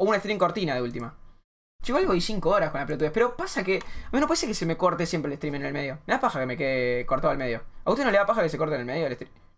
O un stream cortina de última. Llevo algo y 5 horas con la pelotudez, pero pasa que. A mí no puede ser que se me corte siempre el stream en el medio. Me da paja que me quede cortado al medio. ¿A usted no le da paja que se corte en el medio el stream?